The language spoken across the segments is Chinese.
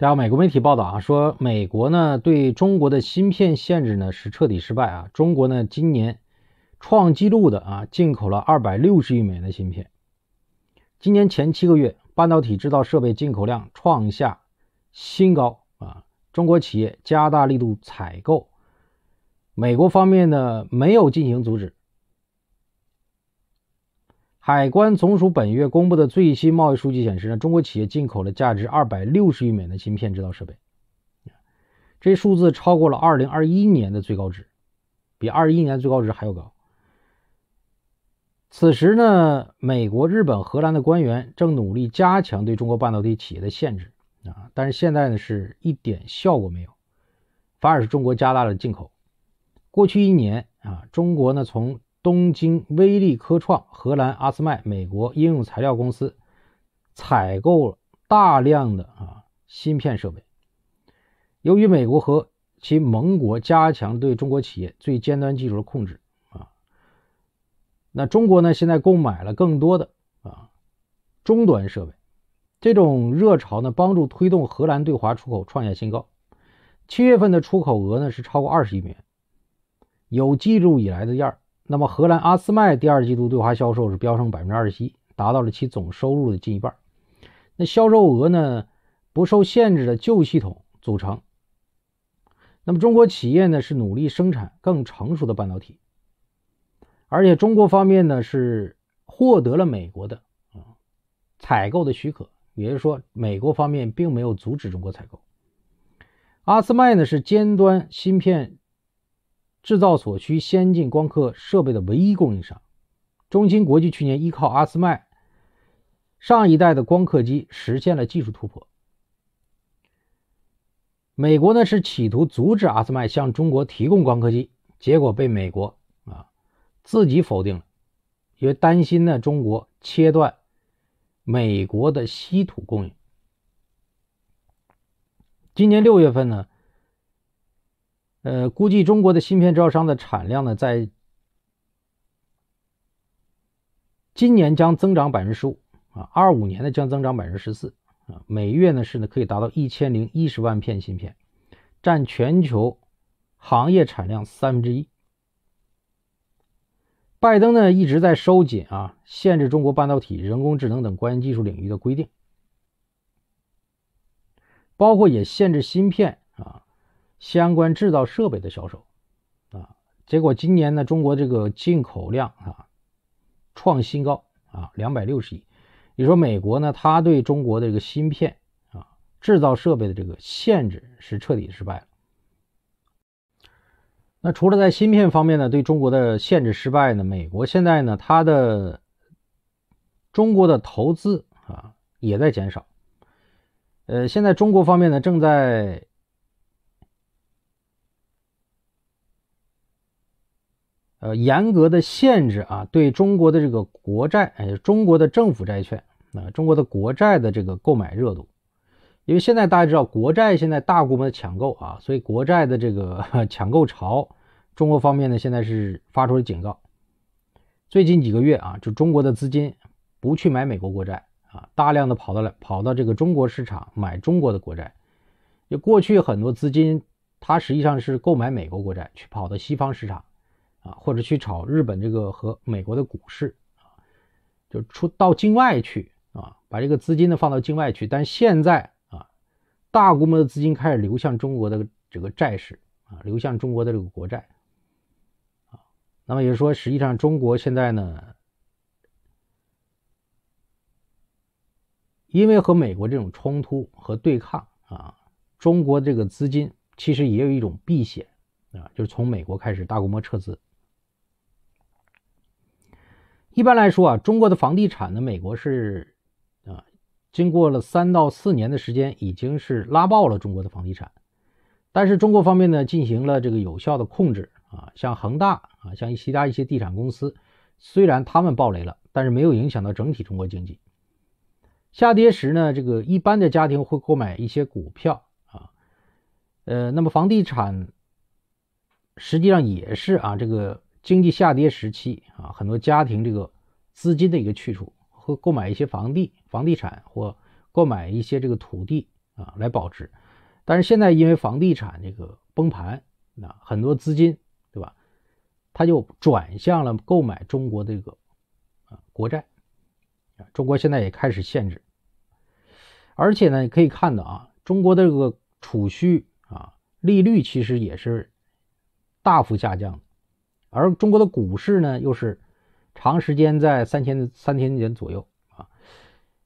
大家美国媒体报道啊，说美国呢对中国的芯片限制呢是彻底失败啊。中国呢今年创纪录的啊，进口了二百六十亿美元的芯片。今年前七个月，半导体制造设备进口量创下新高啊。中国企业加大力度采购，美国方面呢没有进行阻止。海关总署本月公布的最新贸易数据显示，呢，中国企业进口了价值二百六十亿美元的芯片制造设备，这数字超过了二零二一年的最高值，比二一年最高值还要高。此时呢，美国、日本、荷兰的官员正努力加强对中国半导体企业的限制啊，但是现在呢，是一点效果没有，反而是中国加大了进口。过去一年啊，中国呢从东京微力科创、荷兰阿斯麦、美国应用材料公司采购了大量的啊芯片设备。由于美国和其盟国加强对中国企业最尖端技术的控制啊，那中国呢现在购买了更多的啊终端设备。这种热潮呢，帮助推动荷兰对华出口创下新高。七月份的出口额呢是超过二十亿美元，有记录以来的第二。那么荷兰阿斯麦第二季度对华销售是飙升百分之二十七，达到了其总收入的近一半。那销售额呢不受限制的旧系统组成。那么中国企业呢是努力生产更成熟的半导体，而且中国方面呢是获得了美国的啊采购的许可，也就是说美国方面并没有阻止中国采购。阿斯麦呢是尖端芯片。制造所需先进光刻设备的唯一供应商，中芯国际去年依靠阿斯麦上一代的光刻机实现了技术突破。美国呢是企图阻止阿斯麦向中国提供光刻机，结果被美国啊自己否定了，因为担心呢中国切断美国的稀土供应。今年六月份呢。呃，估计中国的芯片制造商的产量呢，在今年将增长百分之十五啊，二五年呢将增长百分之十四啊，每月呢是呢可以达到一千零一十万片芯片，占全球行业产量三分之一。拜登呢一直在收紧啊，限制中国半导体、人工智能等关键技术领域的规定，包括也限制芯片。相关制造设备的销售啊，结果今年呢，中国这个进口量啊创新高啊，两百六十亿。你说美国呢，它对中国的这个芯片啊制造设备的这个限制是彻底失败了。那除了在芯片方面呢，对中国的限制失败呢，美国现在呢，它的中国的投资啊也在减少。呃，现在中国方面呢，正在。呃，严格的限制啊，对中国的这个国债，哎，中国的政府债券，啊，中国的国债的这个购买热度，因为现在大家知道，国债现在大规模的抢购啊，所以国债的这个 抢购潮，中国方面呢，现在是发出了警告。最近几个月啊，就中国的资金不去买美国国债啊，大量的跑到了跑到这个中国市场买中国的国债。就过去很多资金，它实际上是购买美国国债，去跑到西方市场。啊，或者去炒日本这个和美国的股市啊，就出到境外去啊，把这个资金呢放到境外去。但现在啊，大规模的资金开始流向中国的这个债市啊，流向中国的这个国债啊。那么也就是说，实际上中国现在呢，因为和美国这种冲突和对抗啊，中国这个资金其实也有一种避险啊，就是从美国开始大规模撤资。一般来说啊，中国的房地产呢，美国是啊，经过了三到四年的时间，已经是拉爆了中国的房地产。但是中国方面呢，进行了这个有效的控制啊，像恒大啊，像其他一些地产公司，虽然他们爆雷了，但是没有影响到整体中国经济。下跌时呢，这个一般的家庭会购买一些股票啊，呃，那么房地产实际上也是啊，这个。经济下跌时期啊，很多家庭这个资金的一个去处，会购买一些房地房地产，或购买一些这个土地啊来保值。但是现在因为房地产这个崩盘啊，很多资金对吧？它就转向了购买中国的这个啊国债啊。中国现在也开始限制，而且呢，你可以看到啊，中国的这个储蓄啊利率其实也是大幅下降。而中国的股市呢，又是长时间在三千三千点左右啊，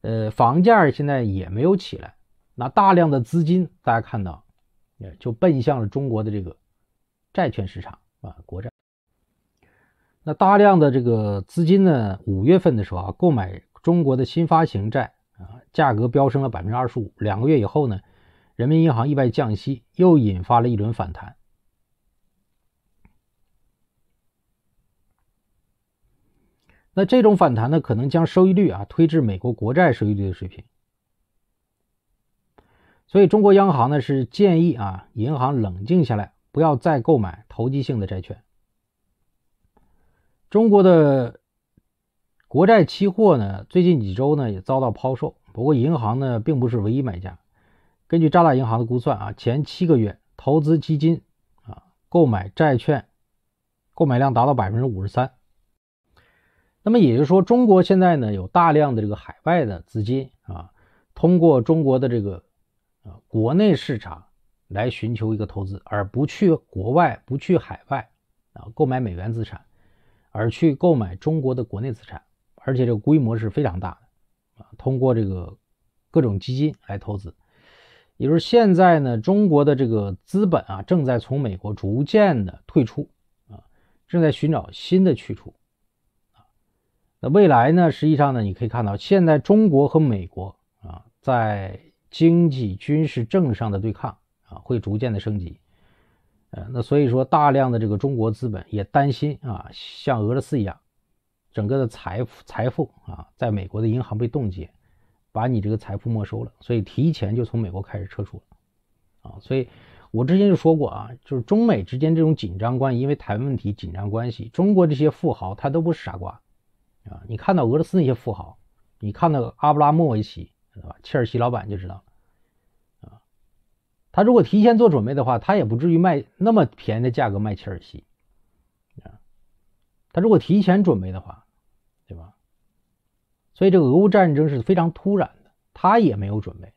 呃，房价现在也没有起来，那大量的资金大家看到，呃，就奔向了中国的这个债券市场啊，国债。那大量的这个资金呢，五月份的时候啊，购买中国的新发行债啊，价格飙升了百分之二十五。两个月以后呢，人民银行意外降息，又引发了一轮反弹。那这种反弹呢，可能将收益率啊推至美国国债收益率的水平。所以，中国央行呢是建议啊银行冷静下来，不要再购买投机性的债券。中国的国债期货呢，最近几周呢也遭到抛售。不过，银行呢并不是唯一买家。根据渣打银行的估算啊，前七个月，投资基金啊购买债券购买量达到百分之五十三。那么也就是说，中国现在呢有大量的这个海外的资金啊，通过中国的这个啊国内市场来寻求一个投资，而不去国外、不去海外啊购买美元资产，而去购买中国的国内资产，而且这个规模是非常大的啊。通过这个各种基金来投资，也就是现在呢中国的这个资本啊正在从美国逐渐的退出啊，正在寻找新的去处。那未来呢？实际上呢，你可以看到，现在中国和美国啊，在经济、军事、政治上的对抗啊，会逐渐的升级。呃，那所以说，大量的这个中国资本也担心啊，像俄罗斯一样，整个的财富财富啊，在美国的银行被冻结，把你这个财富没收了，所以提前就从美国开始撤出了。啊，所以我之前就说过啊，就是中美之间这种紧张关系，因为台湾问题紧张关系，中国这些富豪他都不是傻瓜。啊，你看到俄罗斯那些富豪，你看到阿布拉莫维奇，知吧？切尔西老板就知道了。啊，他如果提前做准备的话，他也不至于卖那么便宜的价格卖切尔西。啊，他如果提前准备的话，对吧？所以这个俄乌战争是非常突然的，他也没有准备。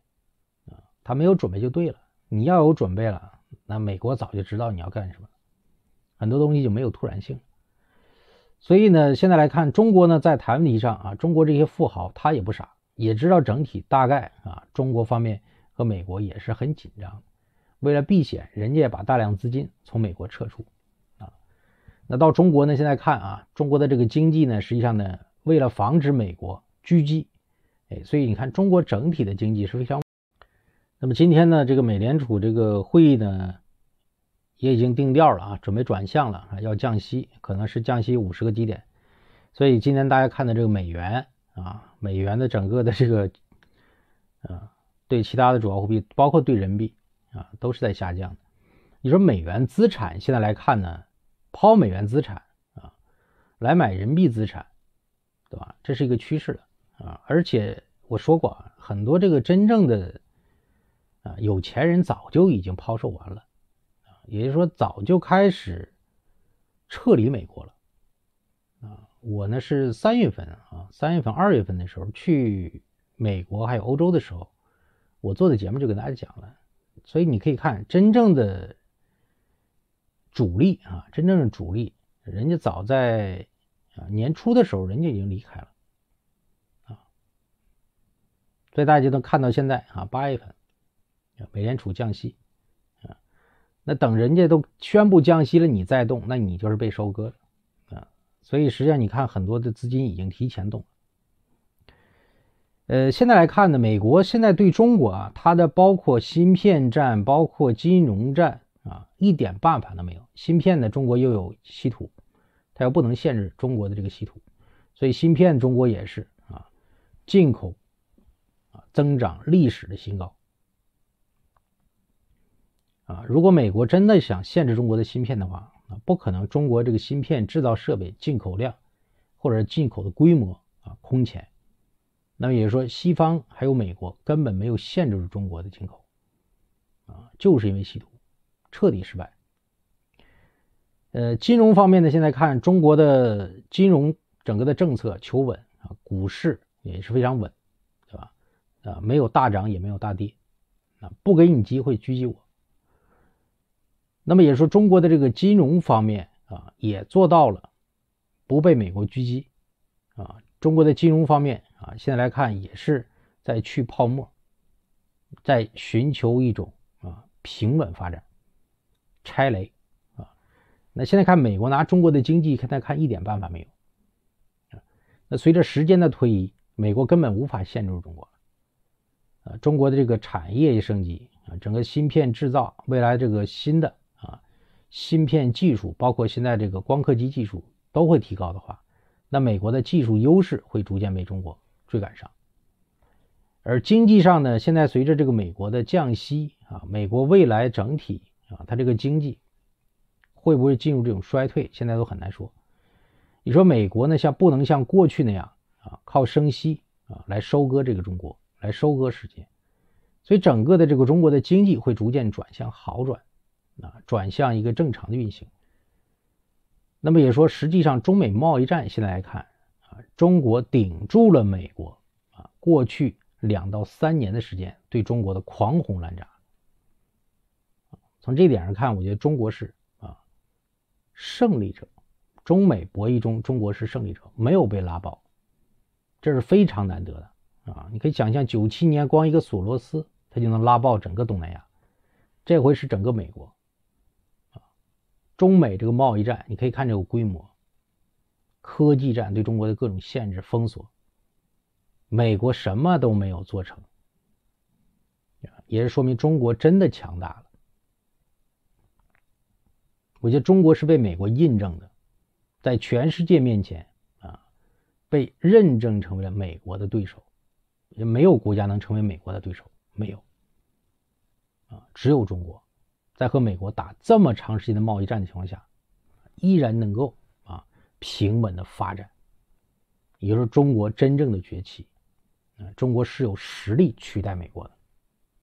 啊，他没有准备就对了。你要有准备了，那美国早就知道你要干什么，很多东西就没有突然性。所以呢，现在来看中国呢，在台问题上啊，中国这些富豪他也不傻，也知道整体大概啊，中国方面和美国也是很紧张，为了避险，人家把大量资金从美国撤出，啊，那到中国呢，现在看啊，中国的这个经济呢，实际上呢，为了防止美国狙击，哎，所以你看中国整体的经济是非常，那么今天呢，这个美联储这个会议呢。也已经定调了啊，准备转向了啊，要降息，可能是降息五十个基点。所以今天大家看的这个美元啊，美元的整个的这个，啊，对其他的主要货币，包括对人民币啊，都是在下降的。你说美元资产现在来看呢，抛美元资产啊，来买人民币资产，对吧？这是一个趋势了啊。而且我说过啊，很多这个真正的啊有钱人早就已经抛售完了。也就是说，早就开始撤离美国了啊！我呢是三月份啊，三月份、二月份的时候去美国还有欧洲的时候，我做的节目就跟大家讲了。所以你可以看，真正的主力啊，真正的主力，人家早在啊年初的时候，人家已经离开了啊。所以大家就能看到现在啊，八月份美联储降息。那等人家都宣布降息了，你再动，那你就是被收割了啊！所以实际上你看，很多的资金已经提前动了。呃，现在来看呢，美国现在对中国啊，它的包括芯片战，包括金融战啊，一点办法都没有。芯片呢，中国又有稀土，它又不能限制中国的这个稀土，所以芯片中国也是啊，进口啊增长历史的新高。啊，如果美国真的想限制中国的芯片的话，啊，不可能。中国这个芯片制造设备进口量，或者进口的规模啊，空前。那么也就是说，西方还有美国根本没有限制住中国的进口，啊，就是因为稀土彻底失败。呃，金融方面呢，现在看中国的金融整个的政策求稳啊，股市也是非常稳，对吧？啊，没有大涨也没有大跌，啊，不给你机会狙击我。那么也说中国的这个金融方面啊，也做到了不被美国狙击啊。中国的金融方面啊，现在来看也是在去泡沫，在寻求一种啊平稳发展、拆雷啊。那现在看美国拿中国的经济现在看一点办法没有啊。那随着时间的推移，美国根本无法限制中国啊。中国的这个产业升级啊，整个芯片制造未来这个新的。芯片技术，包括现在这个光刻机技术都会提高的话，那美国的技术优势会逐渐被中国追赶上。而经济上呢，现在随着这个美国的降息啊，美国未来整体啊，它这个经济会不会进入这种衰退，现在都很难说。你说美国呢，像不能像过去那样啊，靠升息啊来收割这个中国，来收割世界，所以整个的这个中国的经济会逐渐转向好转。啊，转向一个正常的运行。那么也说，实际上中美贸易战现在来看，啊，中国顶住了美国啊过去两到三年的时间对中国的狂轰滥炸。从这点上看，我觉得中国是啊胜利者。中美博弈中，中国是胜利者，没有被拉爆，这是非常难得的啊。你可以想象，九七年光一个索罗斯他就能拉爆整个东南亚，这回是整个美国。中美这个贸易战，你可以看这个规模，科技战对中国的各种限制封锁，美国什么都没有做成，也是说明中国真的强大了。我觉得中国是被美国印证的，在全世界面前啊，被认证成为了美国的对手，也没有国家能成为美国的对手，没有啊，只有中国。在和美国打这么长时间的贸易战的情况下，依然能够啊平稳的发展，也就是说，中国真正的崛起，啊，中国是有实力取代美国的。